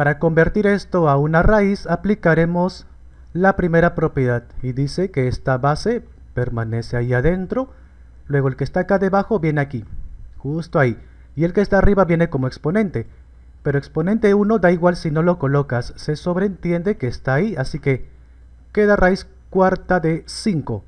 Para convertir esto a una raíz aplicaremos la primera propiedad y dice que esta base permanece ahí adentro, luego el que está acá debajo viene aquí, justo ahí, y el que está arriba viene como exponente. Pero exponente 1 da igual si no lo colocas, se sobreentiende que está ahí, así que queda raíz cuarta de 5.